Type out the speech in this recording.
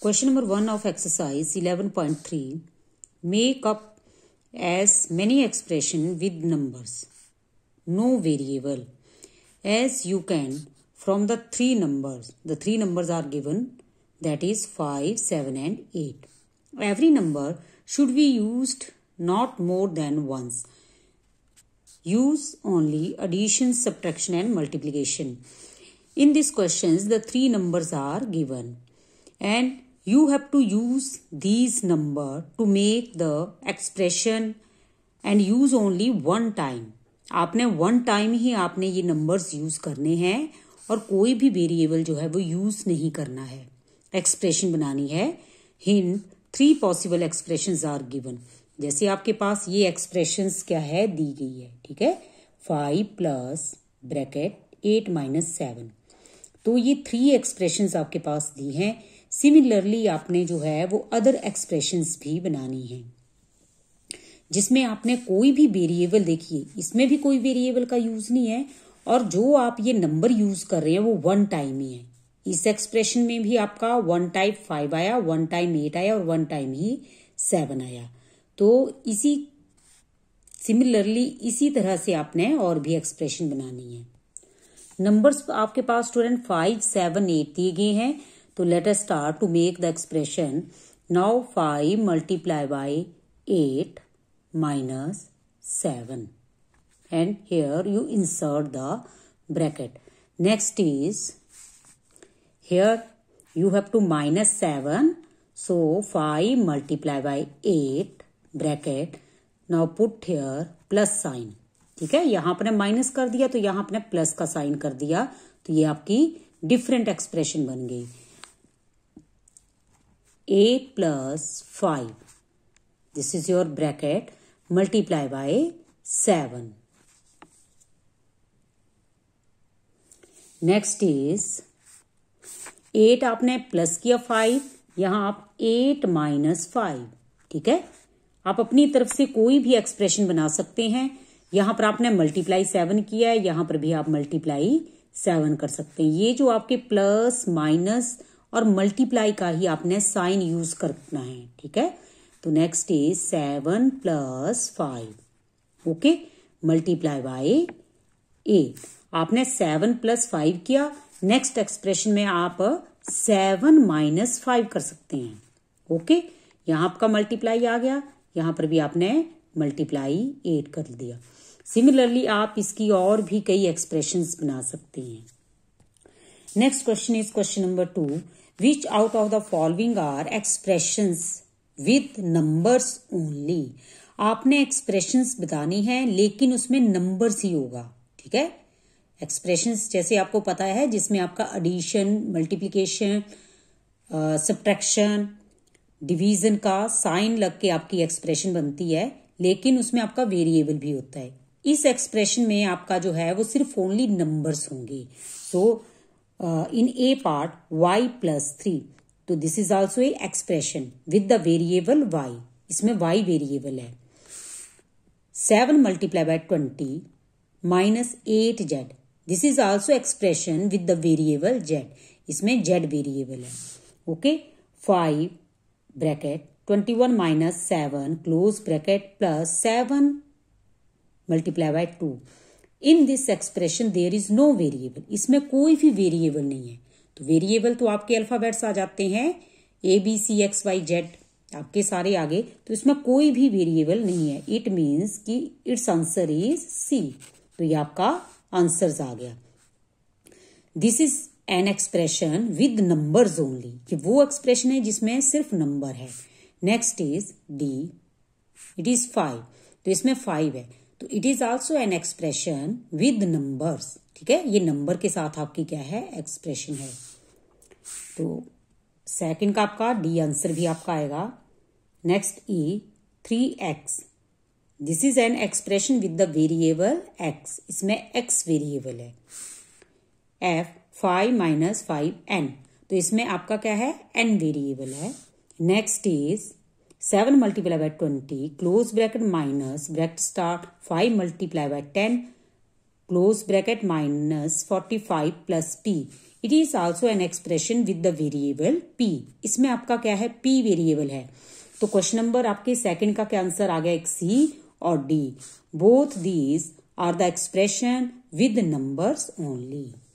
Question number 1 of exercise 11.3 Make up as many expression with numbers. No variable. As you can from the three numbers. The three numbers are given that is 5, 7 and 8. Every number should be used not more than once. Use only addition, subtraction and multiplication. In these questions the three numbers are given and you have to use these number to make the expression and use only one time आपने one time ही आपने ये numbers use करने हैं और कोई भी variable जो है वो यूज नहीं करना है एक्सप्रेशन बनानी है hint three possible expression are given जैसे आपके पास ये एक्सप्रेशन क्या है दी गई है ठीक है five plus bracket eight minus seven तो ये थ्री एक्सप्रेशन आपके पास दी हैं सिमिलरली आपने जो है वो अदर एक्सप्रेशंस भी बनानी है जिसमें आपने कोई भी वेरिएबल देखिए इसमें भी कोई वेरिएबल का यूज नहीं है और जो आप ये नंबर यूज कर रहे हैं वो वन टाइम ही है इस एक्सप्रेशन में भी आपका वन टाइम फाइव आया वन टाइम एट आया और वन टाइम ही सेवन आया तो इसी सिमिलरली इसी तरह से आपने और भी एक्सप्रेशन बनानी है नंबर्स आपके पास स्टूडेंट फाइव सेवन एट दिए गए हैं तो let's start to make the expression now five multiply by eight minus seven and here you insert the bracket next is here you have to minus seven so five multiply by eight bracket now put here plus sign ठीक है यहां आपने minus कर दिया तो यहां आपने plus का साइन कर दिया तो ये आपकी डिफरेंट एक्सप्रेशन बन गई 8 plus 5. This is your bracket. Multiply by 7. Next is eight आपने प्लस किया फाइव यहां आप एट माइनस फाइव ठीक है आप अपनी तरफ से कोई भी एक्सप्रेशन बना सकते हैं यहां पर आपने मल्टीप्लाई सेवन किया है यहां पर भी आप मल्टीप्लाई सेवन कर सकते हैं ये जो आपके प्लस माइनस और मल्टीप्लाई का ही आपने साइन यूज करना है ठीक है तो next is seven plus five okay multiply by eight आपने सेवन प्लस फाइव किया नेक्स्ट एक्सप्रेशन में आप सेवन माइनस फाइव कर सकते हैं ओके यहां आपका मल्टीप्लाई आ गया यहां पर भी आपने मल्टीप्लाई एट कर दिया सिमिलरली आप इसकी और भी कई एक्सप्रेशंस बना सकते हैं Next question is question number 2. Which out of the following are expressions with numbers only? आपने एक्सप्रेशंस बतानी है लेकिन उसमें नंबर्स ही होगा ठीक है एक्सप्रेशंस जैसे आपको पता है जिसमें आपका एडिशन मल्टीप्लीकेशन सब्ट्रैक्शन डिवीजन का साइन लग के आपकी एक्सप्रेशन बनती है लेकिन उसमें आपका वेरिएबल भी होता है इस एक्सप्रेशन में आपका जो है वो सिर्फ ओनली नंबर्स होंगे सो so, uh, in a part y plus 3. तो this is also a expression with the variable y. इसमें वाई वेरिएबल है seven multiply by twenty minus eight z this is also expression with the variable z इसमें z variable है okay five bracket twenty one minus seven close bracket plus seven multiply by two in this expression there is no variable इसमें कोई भी variable नहीं है तो variable तो आपके अल्फाबेट्स आ जाते हैं A B C X Y Z आपके सारे आगे तो इसमें कोई भी वेरिएबल नहीं है इट मीन्स कि इट्स आंसर इज सी तो ये आपका आंसर आ गया this is an expression with number only कि वो एक्सप्रेशन है जिसमें सिर्फ नंबर है next is d it is five तो इसमें फाइव है तो it is also an expression with numbers ठीक है ये नंबर के साथ आपकी क्या है एक्सप्रेशन है तो सेकंड का आपका डी आंसर भी आपका आएगा next e three x this is an expression with the variable x इसमें एक्स वेरिएबल है f five minus five n तो इसमें आपका क्या है एन वेरिएबल है next is 7 multiplied by 20 close bracket minus bracket start 5 multiplied by 10 close bracket minus 45 plus p. It is also an expression with the variable p. इसमें आपका क्या है p वेरिएबल है तो क्वेश्चन नंबर आपके second का क्या आंसर आ गया एक c और d. Both these are the expression with numbers only